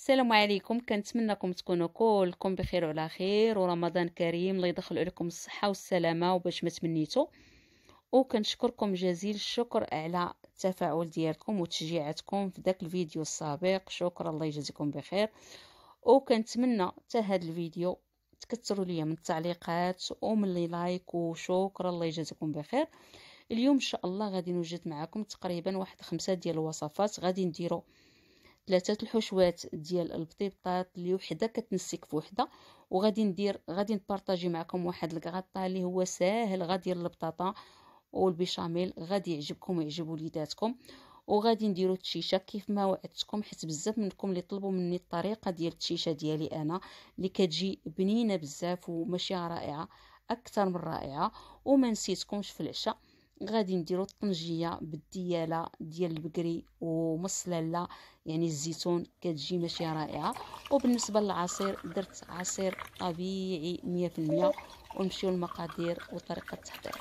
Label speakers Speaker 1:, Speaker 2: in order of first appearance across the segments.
Speaker 1: السلام عليكم كنتمنىكم تكونوا كلكم بخير وعلى خير ورمضان كريم الله يدخل عليكم الصحه والسلامه وباش ما تمنيتو وكنشكركم جزيل الشكر على التفاعل ديالكم وتشجيعاتكم في داك الفيديو السابق شكرا الله يجازيكم بخير وكنتمنى حتى هذا الفيديو تكثروا ليا من التعليقات ومن لي لايك وشكرا الله يجازيكم بخير اليوم ان شاء الله غادي نوجد معكم تقريبا واحد خمسة ديال الوصفات غادي نديرو ثلاثه الحشوات ديال البطيطات اللي وحده كتنسك في وحده وغادي ندير غادي نبارطاجي معكم واحد الكغاطا اللي هو ساهل غادي البطاطا والبيشاميل غادي يعجبكم ويعجب وليداتكم وغادي نديرو التشيشه كيف ما وعدتكم حيت بزاف منكم اللي طلبوا مني الطريقه ديال التشيشه ديالي انا اللي كتجي بنينه بزاف وماشي رائعه اكثر من رائعه وما نسيتكمش في العشاء غادي نديرو الطنجيه بالدياله ديال البقري ومصلله يعني الزيتون كتجي ماشي رائعه وبالنسبه للعصير درت عصير طبيعي 100% ونمشيو للمقادير وطريقه التحضير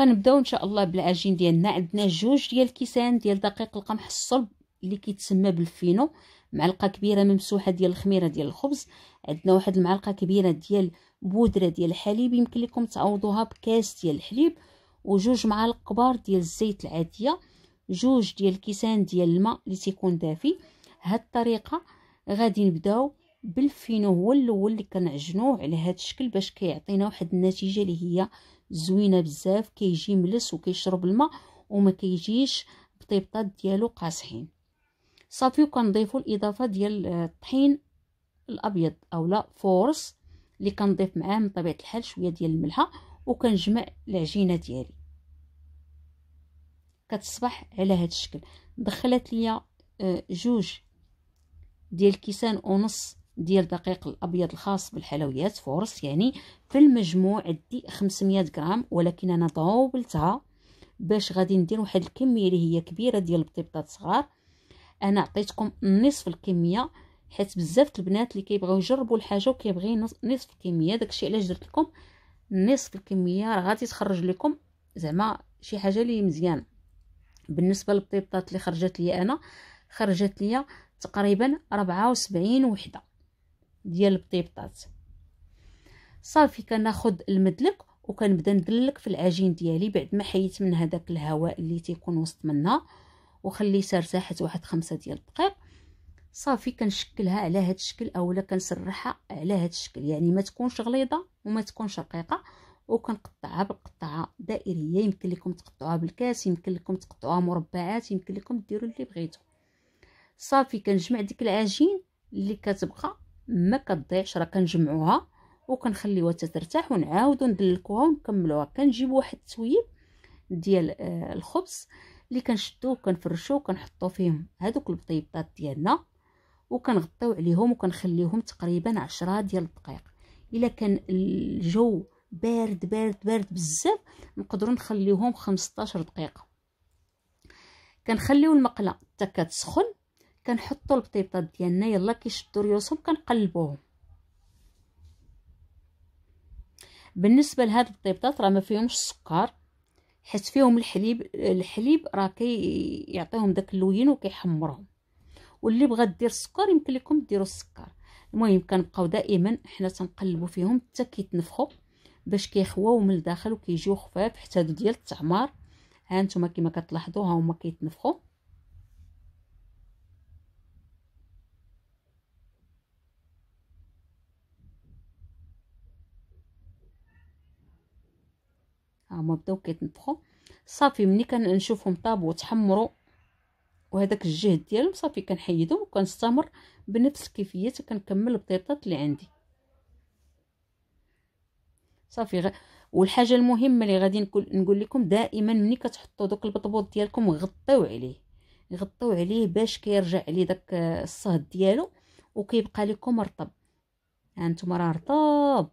Speaker 1: غنبداو ان شاء الله بالعجين ديالنا عندنا جوج ديال الكيسان ديال دقيق القمح الصلب اللي كيتسمى بالفينو معلقه كبيره ممسوحه ديال الخميره ديال الخبز عندنا واحد المعلقه كبيره ديال بودره ديال الحليب يمكن لكم تعوضوها بكاس ديال الحليب وجوج معالق كبار ديال الزيت العاديه جوج ديال الكيسان ديال الماء اللي تيكون دافي هاد الطريقه غادي نبداو بالفينو هو الاول اللي كنعجنوه على هاد الشكل باش كيعطينا واحد النتيجه اللي هي زوينه بزاف كيجي ملس وكيشرب الماء وما كيجيش بطيبطات ديالو قاصحين صافي وكنضيفوا الاضافه ديال الطحين الابيض اولا فورس اللي كنضيف معاه من طبيعه الحال شويه ديال الملحه وكنجمع العجينه ديالي كتصبح على هذا الشكل دخلت ليا آه، جوج ديال كيسان ونص ديال دقيق الابيض الخاص بالحلويات فورس يعني في المجموع عندي 500 غرام ولكن انا طوبلتها باش غادي ندير واحد الكميه اللي هي كبيره ديال البطيطات صغار انا عطيتكم نصف الكميه حيت بزاف البنات اللي كيبغيو يجربوا الحاجه وكيبغي نصف الكميه داكشي علاش درت لكم نصف الكميه راه غادي تخرج لكم زعما شي حاجه اللي مزيانه بالنسبه للبطيبطات اللي خرجت لي انا خرجت لي تقريبا 74 وحده ديال البطيبطات صافي كناخذ المدلك وكنبدا ندلك في العجين ديالي بعد ما حيت من هذاك الهواء اللي تيكون وسط منها وخليتها ارتاحت واحد خمسة ديال الدقائق صافي كنشكلها على هذا الشكل اولا كنسرحها على هذا الشكل يعني ما تكونش غليظه وما تكونش رقيقه وكنقطعها بالقطعه دائريه يمكن لكم تقطعوها بالكاس يمكن لكم تقطعوها مربعات يمكن لكم ديروا اللي بغيتو صافي كنجمع ديك العجين اللي كتبقى ما كتضيعش راه كنجمعوها وكنخليوها تترتاح ونعاودو ندلكوها ونكملوها كنجيبو واحد التويب ديال آه، الخبز اللي كنشدوه كنفرشوه وكنحطو فيهم هذوك البطيبطات ديالنا وكنغطيو عليهم وكنخليهم تقريبا عشرة ديال الدقائق الا كان الجو بارد بارد بارد بزاف نقدروا نخليوهم 15 دقيقه كنخليو المقله حتى كتسخن كنحطوا البطيطات ديالنا يلا كيشدوا ريوسهم كنقلبوهم بالنسبه لهاد البطيطات راه ما فيهمش السكر حيت فيهم الحليب الحليب راه كيعطيهم داك اللوين وكيحمرهم واللي بغى دير السكر يمكن لكم ديروا السكر المهم كنبقاو دائما حنا تنقلبوا فيهم حتى كيتنفخوا باش كيخواو من الداخل وكيجيو خفاف حتى هادو ديال التعمار ها نتوما كما كتلاحظوا ها هما كيتنفخوا ها هما بداو كيتنفخوا صافي ملي كنشوفهم طابوا وتحمروا وهذاك الجهد ديالهم صافي كنحيدهم وكنستمر بنفس الكيفيه كنكمل البطيطات اللي عندي صافي والحاجه المهمه اللي غادي نقول لكم دائما ملي كتحطوا دوك البطبوط ديالكم غطيو عليه غطيو عليه باش كيرجع عليه داك آه، الصهد ديالو وكيبقى لكم رطب هانتوما راه رطب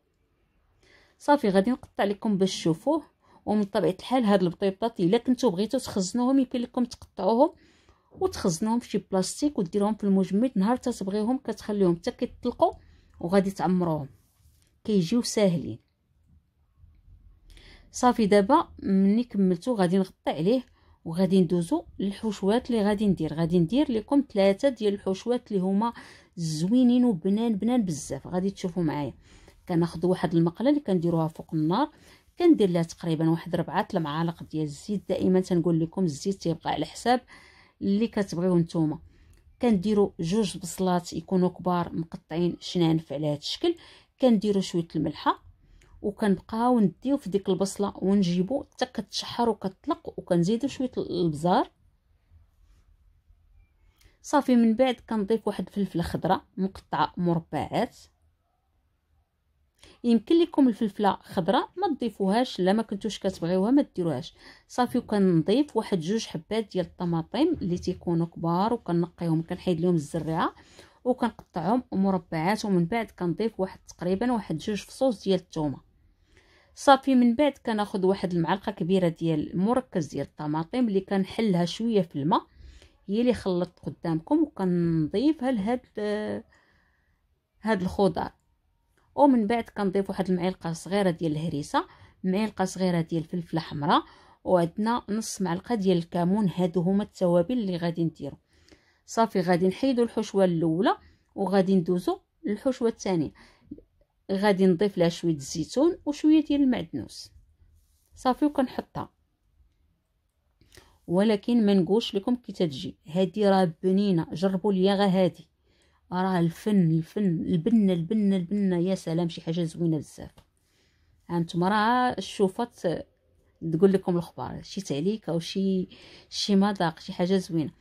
Speaker 1: صافي غادي نقطع لكم باش تشوفوه ومن طبيعه الحال هاد البطيطات الا كنتو بغيتو تخزنوهم يمكن لكم تقطعوهم وتخزنوهم فشي بلاستيك وديروهم في المجمد نهار تتبغيهم كتخليهم حتى كيطلقوا وغادي تعمروهم كيجيو ساهلين صافي دابا ملي كملتو غادي نغطي عليه وغادي ندوزو للحشوات اللي غادي ندير غادي ندير لكم ثلاثه ديال الحشوات اللي هما زوينين وبنان بنان بزاف غادي تشوفوا معايا كناخذ واحد المقله اللي كنديروها فوق النار كندير لها تقريبا واحد ربعة المعالق ديال الزيت دائما تنقول لكم الزيت تيبقى على حساب اللي كتبغيو نتوما كنديروا جوج بصلات يكونوا كبار مقطعين شنانف على هذا الشكل كنديروا شويه الملحه وكنبقاو نديو في ديك البصله ونجيبو حتى كتشحر وكتطلق وكنزيدو شويه البزار صافي من بعد كنضيف واحد الفلفله خضراء مقطعه مربعات يمكن لكم الفلفله خضراء ما تضيفوهاش لا ما كنتوش كتبغيوها ما ديروهاش صافي وكنضيف واحد جوج حبات ديال الطماطم اللي تيكونوا كبار وكنقيهم كنحيد لهم الزريعه وكنقطعهم مربعات ومن بعد كنضيف واحد تقريبا واحد جوج فصوص ديال الثومه صافي من بعد كناخذ واحد المعلقه كبيره ديال المركز ديال الطماطم اللي كنحلها شويه في الماء هي اللي خلطت قدامكم وكنضيفها لهاد هاد الخضار ومن بعد كنضيف واحد المعلقه صغيره ديال الهريسه معلقه صغيره ديال الفلفله حمراء وعندنا نص معلقه ديال الكمون هادو هما التوابل اللي غادي نديرو صافي غادي نحيدو الحشوه الاولى وغادي ندوزو للحشوه الثانيه غادي نضيف لها شويه الزيتون وشويه ديال المعدنوس صافي وكنحطها ولكن ما نقولش لكم كي تتجي هذه راه بنينه جربوا ليا غا هذه راه الفن الفن البنه البنه البنه يا سلام شي حاجه زوينه بزاف هانتوما راه شوفت تقول لكم الخبار شي تعليك او شي شي مذاق شي حاجه زوينه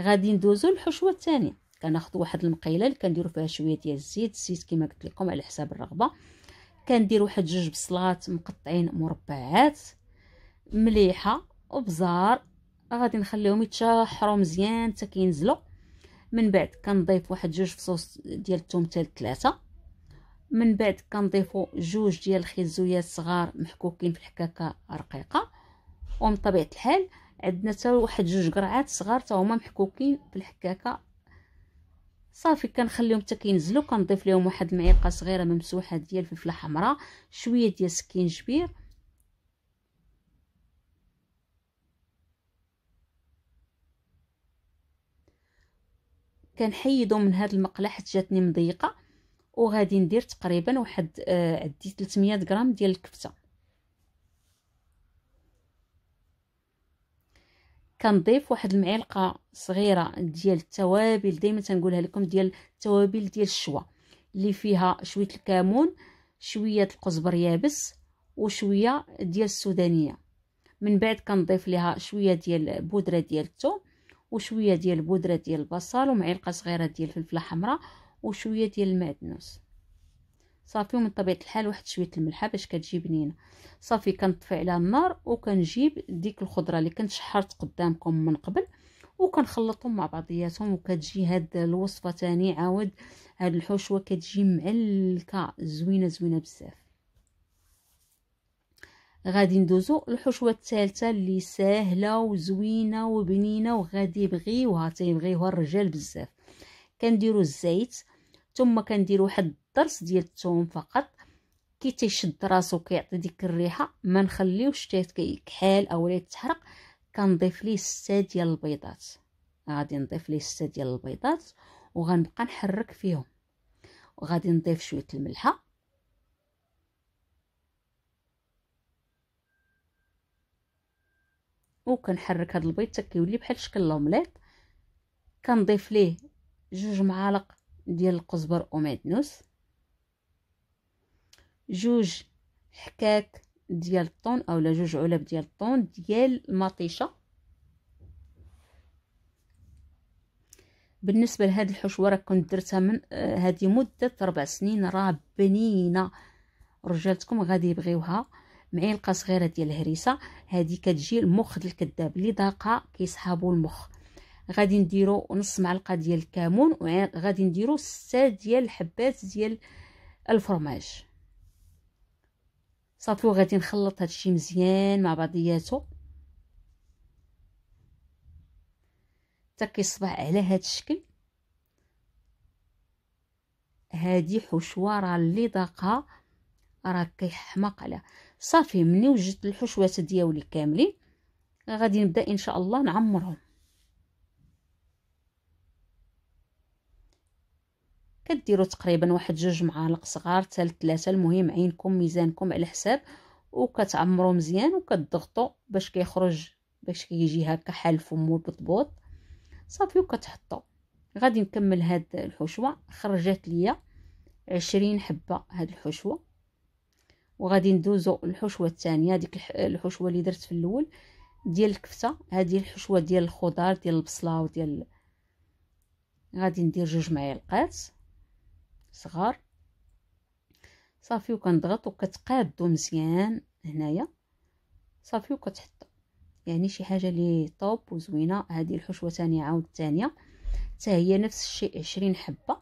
Speaker 1: غادي ندوزو للحشوه الثانيه كناخذ واحد المقيله اللي كنديروا فيها شويه ديال الزيت الزيت كما قلت لكم على حساب الرغبه كندير واحد جوج بصلات مقطعين مربعات مليحه وبزار غادي نخليهم يتشحروا مزيان حتى كينزلوا من بعد كنضيف واحد جوج فصوص ديال الثوم تال ثلاثه من بعد كنضيفوا جوج ديال الخيزويات صغار محكوكين في الحكاكه رقيقه ومن طبيعه الحال عندنا حتى واحد جوج قرعات صغار حتى هما محكوكين في الحكاكه صافي كنخليهم حتى كينزلوا كنضيف لهم واحد المعلقه صغيره ممسوحه ديال فلفله حمراء شويه ديال السكينجبير كنحيدو من هاد المقله حيت جاتني مضيقه وغادي ندير تقريبا واحد آه، عدي 300 غرام ديال الكفته كنضيف واحد المعلقه صغيره ديال التوابل دائما تنقولها لكم ديال التوابل ديال الشوا اللي فيها شويه الكمون شويه القزبر يابس وشويه ديال السودانيه من بعد كنضيف لها شويه ديال بودره ديال الثوم وشويه ديال بودره ديال البصل ومعلقه صغيره ديال الفلفله حمراء وشويه ديال المعدنوس صافي ومن طبيعه الحال واحد شويه الملحه باش كتجي بنينه صافي كنطفي على النار وكنجيب ديك الخضره اللي كنت شحرت قدامكم من قبل وكنخلطهم مع بعضياتهم وكتجي هاد الوصفه تاني عاود هاد الحشوه كتجي معلكه زوينه زوينه بزاف غادي ندوزو الحشوه الثالثه اللي ساهله وزوينه وبنينه وغادي يبغيوها تيبغيوها الرجال بزاف كنديرو الزيت ثم كنديرو واحد الدرس ديال الثوم فقط كي تيشد راسو كيعطي ديك الريحه ما نخليوش حتى يكحل اولا يتحرق كنضيف ليه سته ديال البيضات غادي نضيف ليه سته ديال البيضات وغنبقى نحرك فيهم وغادي نضيف شويه الملحه وكنحرك هاد البيض حتى كيولي بحال شكل الاومليط كنضيف ليه جوج معالق ديال القزبر ومعدنوس جوج حكاك ديال الطون اولا جوج علب ديال الطون ديال المطيشه بالنسبه لهاد الحشوه راه كنت درتها من هذه آه، مده ربع سنين راه بنينه رجالتكم غادي يبغيوها معلقه صغيره ديال الهريسه هذه كتجي المخ ديال الكذاب اللي ضاقه كيسحابو المخ غادي نديرو نص معلقه ديال الكمون وغادي نديرو ستة ديال الحبات ديال الفرماج صافي وغادي نخلط هادشي مزيان مع بعضياتو حتى كيصبح على هاد الشكل هادي حشوه راه اللي ضاقها راه كيحماق عليها صافي مني وجدت الحشوات ديالي كاملين غادي نبدا ان شاء الله نعمرهم كديروا تقريبا واحد جوج معالق صغار حتى لثلاثه المهم عينكم ميزانكم على حساب وكتعمروا مزيان وكتضغطوا باش كيخرج باش كيجي هكا حال فمو بطبوط صافي وكتحطوا غادي نكمل هاد الحشوه خرجت ليا عشرين حبه هاد الحشوه وغادي ندوزو الحشوه الثانيه ديك الحشوه اللي درت في الاول ديال الكفته هذه الحشوه ديال الخضار ديال البصله وديال غادي ندير جوج معالقات صغار صافي وكنضغط وكتقادو مزيان هنايا صافي وكتحط يعني شي حاجه لي طوب وزوينه هذه الحشوه ثانيه عاود ثانيه حتى هي نفس الشيء 20 حبه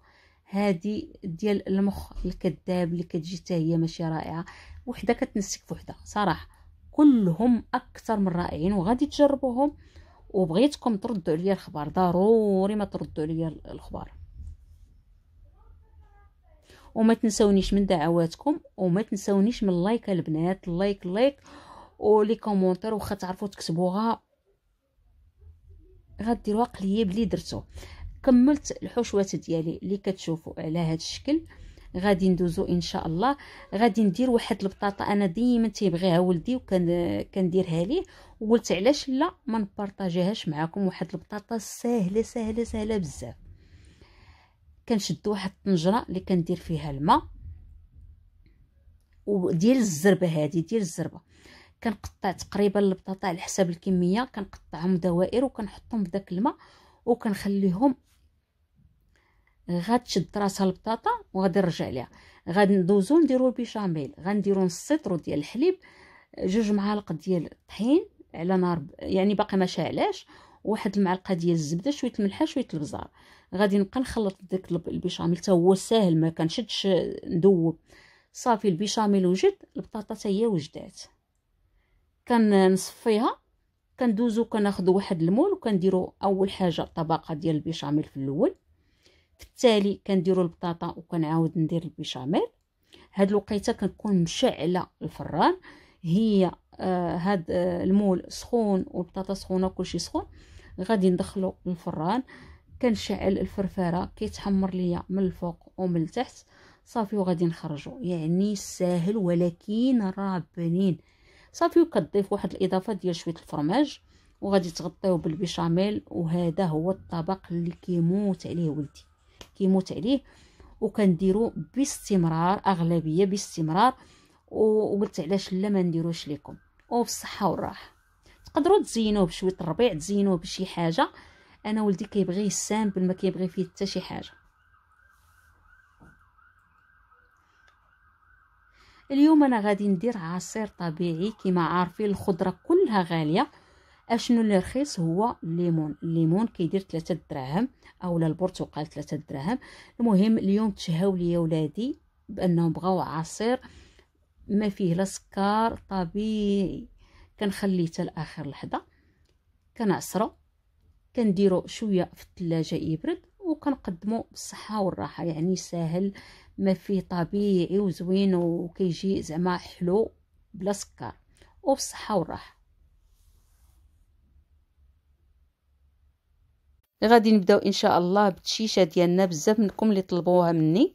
Speaker 1: هذه ديال المخ الكذاب اللي كتجي حتى هي ماشي رائعه وحده كتنسك فوحده صراحه كلهم اكثر من رائعين وغادي تجربوهم وبغيتكم تردوا عليا الخبر ضروري ما تردوا عليا الخبر وما تنسونيش من دعواتكم وما تنسونيش من اللايك البنات اللايك اللايك ولي كومونتير واخا تعرفوا تكتبوها غديروها قليه بلي درتو كملت الحشوات ديالي اللي كتشوفوا على هذا الشكل غادي ندوزو ان شاء الله غادي ندير واحد البطاطا انا ديما تيبغيها ولدي وكان كنديرها ليه وقلت علاش لا ما نبارطاجيهاش معكم واحد البطاطا ساهله ساهله ساهله بزاف كنشد واحد الطنجره اللي كندير فيها الماء وديال الزربه هذه ديال الزربه كنقطع تقريبا البطاطا على حساب الكميه كنقطعهم دوائر وكنحطهم بداك الماء وكنخليهم غتشد راسها البطاطا وغادي نرجع ليها غندوزو ندوزو نديرو البيشاميل غنديرو نص سطر ديال الحليب جوج معالق ديال الطحين على نار يعني باقي ما شاعلاش واحد المعلقه ديال الزبده شويه الملحه شويه البزار غادي نبقى نخلط داك البيشاميل حتى هو ساهل ما كنشدش ندوب صافي البيشاميل وجد البطاطا حتى هي وجدات كنصفيها كندوزو كناخذ واحد المول وكنديرو اول حاجه طبقه ديال البيشاميل في الاول في التالي كنديرو البطاطا وكنعاود ندير البيشاميل هاد الوقيته كنكون مشعله الفران هي آه هاد آه المول سخون والبطاطا سخونه وكلشي سخون غادي ندخلو الفران كنشعل الفرفاره كيتحمر ليا من الفوق ومن التحت صافي وغادي نخرجو يعني ساهل ولكن راه بنين صافي وكتضيف واحد الاضافه ديال شويه الفرماج وغادي تغطيو بالبيشاميل وهذا هو الطبق اللي كيموت عليه ولدي كيموت عليه وكنديرو باستمرار اغلبيه باستمرار وقلت علاش لا ما نديروش لكم وبالصحه والراحه تقدروا تزينوه بشويه الربيع تزينوه بشي حاجه انا ولدي كيبغيه سامبل ما كيبغي فيه حتى شي حاجه اليوم انا غادي ندير عصير طبيعي كما عارفين الخضره كلها غاليه اشنو اللي رخيص هو الليمون الليمون كيدير 3 دراهم اولا البرتقال 3 دراهم المهم اليوم تشهاو ليا ولادي بانهم بغاو عصير ما فيه لا سكر طبيعي كنخليه حتى لاخر لحظه كنعصرو كنديرو شويه في الثلاجه يبرد وكنقدمو بالصحه والراحه يعني ساهل ما فيه طبيعي وزوين وكيجي زعما حلو بلا سكر وبالصحه والراحه غادي نبداو ان شاء الله بالتشيشه ديالنا بزاف منكم اللي طلبوها مني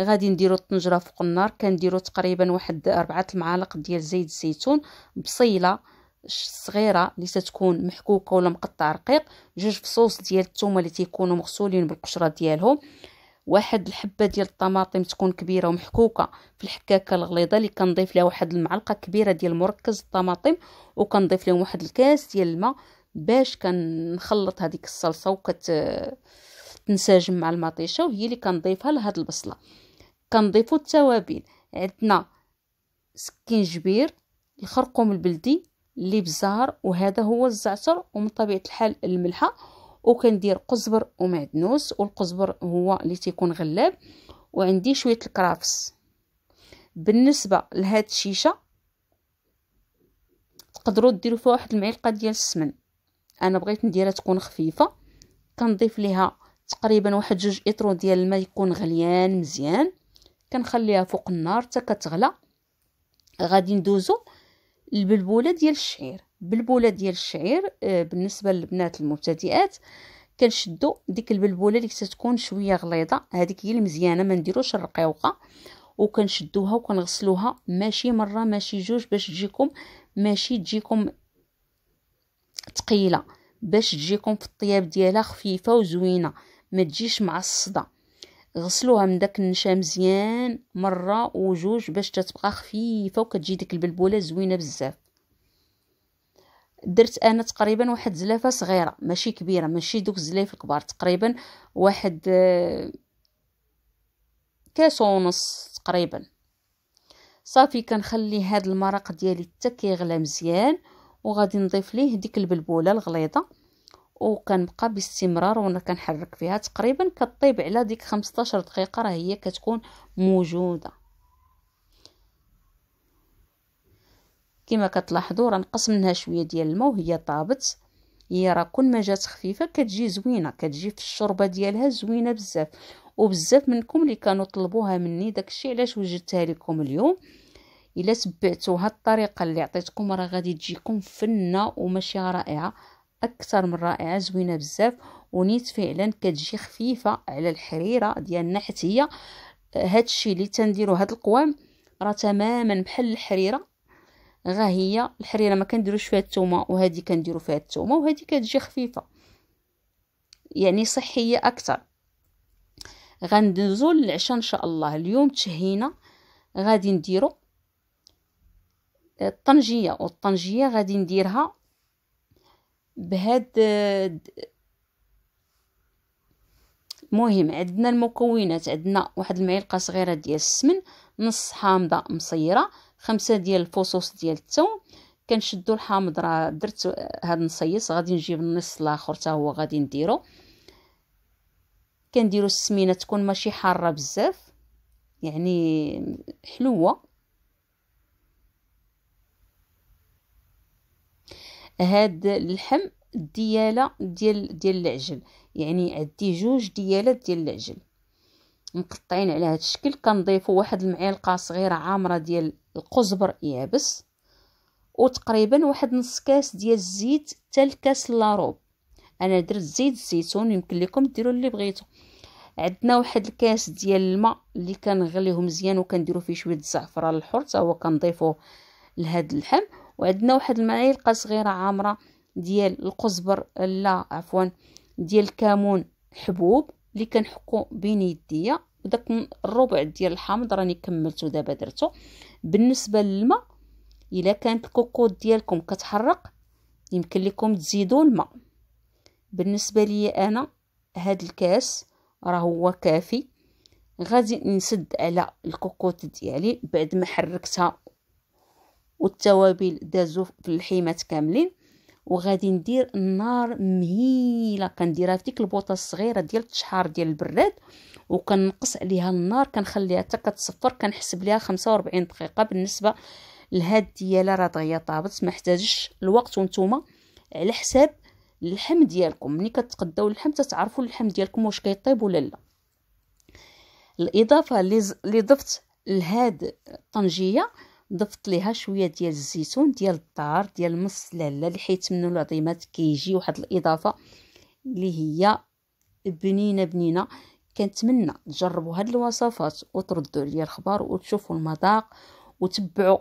Speaker 1: غادي نديرو الطنجره فوق النار كنديرو تقريبا واحد أربعة المعالق ديال زيت الزيتون بصيله صغيره اللي تتكون محكوكه ولا مقطع رقيق جوج فصوص ديال الثومه اللي تيكونوا مغسولين بالقشره ديالهم واحد الحبه ديال الطماطم تكون كبيره ومحكوكه في الحكاكه الغليظه اللي كنضيف لها واحد المعلقه كبيره ديال مركز الطماطم وكنضيف لهم واحد الكاس ديال الماء باش كنخلط هذيك الصلصه وكت تنسجم مع المطيشه وهي اللي كنضيفها لهاد البصله كنضيفو التوابل عندنا سكنجبير الخرقوم البلدي اللي بزهر وهذا هو الزعتر ومن طبيعه الحال الملحه وكندير قزبر ومعدنوس والقزبر هو اللي تيكون غلاب وعندي شويه الكرافس بالنسبه لهاد الشيشه تقدروا ديروا فيها واحد المعلقه ديال السمن انا بغيت نديرها تكون خفيفه كنضيف ليها تقريبا واحد جوج اطرو ديال الماء يكون غليان مزيان كنخليها فوق النار حتى كتغلى غادي ندوزو البلبوله ديال الشعير البلبوله ديال الشعير آه، بالنسبه للبنات المبتدئات كنشدو ديك البلبوله اللي كتكون شويه غليظه هذيك هي المزيانه ما نديروش الرقيوقه وكنشدوها وكنغسلوها ماشي مره ماشي جوج باش تجيكم ماشي تجيكم ثقيله باش تجيكم في الطياب ديالها خفيفه وزوينه ما تجيش معصده غسلوها من داك النشا مزيان مره وجوج باش تتبقى خفيفه وكتجي ديك البلبوله زوينه بزاف درت انا تقريبا واحد زلافه صغيره ماشي كبيره ماشي دوك الزلايف الكبار تقريبا واحد آه، كاس ونص تقريبا صافي كنخلي هاد المرق ديالي حتى كيغلى مزيان وغادي نضيف ليه ديك البلبوله الغليظه وكنبقى باستمرار وانا كنحرك فيها تقريبا كطيب على ديك 15 دقيقه راه هي كتكون موجوده كما كتلاحظوا راه نقص منها شويه ديال الماء وهي طابت هي راه كل ما جات خفيفه كتجي زوينه كتجي في الشوربه ديالها زوينه بزاف وبزاف منكم اللي كانوا طلبوها مني داكشي علاش وجدتها لكم اليوم الا تبعتوا هاد الطريقه اللي عطيتكم راه غادي تجيكم فنه وماشي رائعه اكثر من رائعه زوينه بزاف ونيت فعلا كتجي خفيفه على الحريره ديالنا حيت هي آه، الشيء اللي تنديرو هذا القوام راه تماما بحال الحريره غا هي الحريره ما كنديروش فيها الثومه وهذه كنديرو فيها الثومه وهذه كتجي خفيفه يعني صحيه اكثر غندوزو للعشاء ان شاء الله اليوم تشهينا غادي نديرو آه، الطنجيه والطنجيه غادي نديرها بهاد مهم عندنا المكونات عندنا واحد المعلقه صغيره ديال السمن نص حامضه مصيره خمسة ديال الفصوص ديال الثوم كنشدو الحامض راه درت هاد النصيص غادي نجيب النص الاخر حتى هو غادي نديرو كنديرو السمينه تكون ماشي حاره بزاف يعني حلوه هاد اللحم دياله ديال ديال العجل يعني عندي جوج ديالات ديال العجل مقطعين على هذا الشكل كنضيفوا واحد المعلقه صغيره عامره ديال القزبر يابس وتقريبا واحد نص كاس ديال الزيت حتى لكاس لاروب انا درت زيت الزيتون يمكن لكم ديروا اللي بغيتو عندنا واحد الكاس ديال الماء اللي كنغليوه مزيان وكنديروا فيه شويه الزعفران الحر حتى هو كنضيفوه لهاد اللحم وعندنا واحد المعلقه صغيره عامره ديال القزبر لا عفوا ديال الكمون حبوب اللي كنحكو بين يديا وداك الربع ديال الحامض راني كملته دابا درته بالنسبه للماء الا كانت الكوكوط ديالكم كتحرق يمكن لكم تزيدوا الماء بالنسبه لي انا هاد الكاس راه هو كافي غادي نسد على الكوكوط ديالي بعد ما حركتها والتوابل دازو في الحيمات كاملين وغادي ندير النار مهيله كنديرها في ديك البوطه الصغيره ديال التشحار ديال البراد وكنقص عليها النار كنخليها حتى كتصفر كنحسب ليها 45 دقيقه بالنسبه لهاد ديالها راه دغيا طابت ما احتاجش الوقت وانتوما على حساب اللحم ديالكم ملي كتقداو اللحم تتعرفوا اللحم ديالكم واش كيطيب ولا لا الاضافه اللي ضفت لهاد الطنجيه ضفت ليها شويه ديال الزيتون ديال الدار ديال مص لحيت حيت منو العظيمات كيجي واحد الاضافه اللي هي بنينه بنينه كنتمنى تجربوا هاد الوصفات وتردوا عليا الخبر وتشوفوا المذاق وتبعوا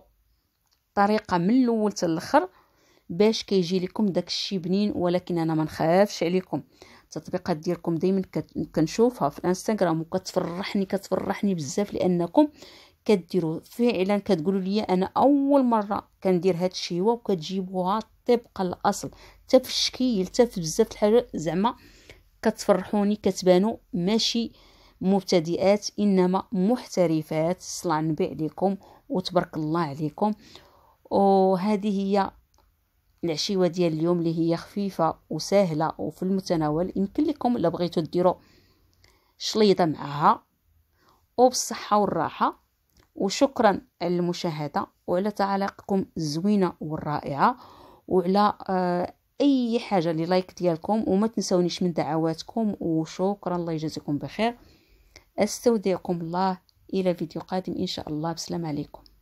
Speaker 1: الطريقه من الاول حتى الاخر باش كيجي لكم داك الشيء بنين ولكن انا ما نخافش عليكم التطبيقات ديالكم دائما كنشوفها في الانستغرام وكتفرحني كتفرحني بزاف لانكم كديروا فعلا كتقولوا لي انا اول مره كندير هاد الشيوه وكتجيبوها طبق الاصل حتى في الشكل حتى في بزاف الحاجات زعما كتفرحوني كتبانوا ماشي مبتدئات انما محترفات صلى النبي عليكم وتبارك الله عليكم وهذه هي العشيوه ديال اليوم اللي هي خفيفه وسهله وفي المتناول يمكن لكم الا بغيتو ديروا شليطه معها وبالصحه والراحه وشكرا على المشاهدة وعلى تعليقكم الزوينة والرائعة وعلى آه، أي حاجة لي لايك ديالكم وما تنسونيش من دعواتكم وشكرا الله يجازيكم بخير استودعكم الله إلى فيديو قادم إن شاء الله بسلام عليكم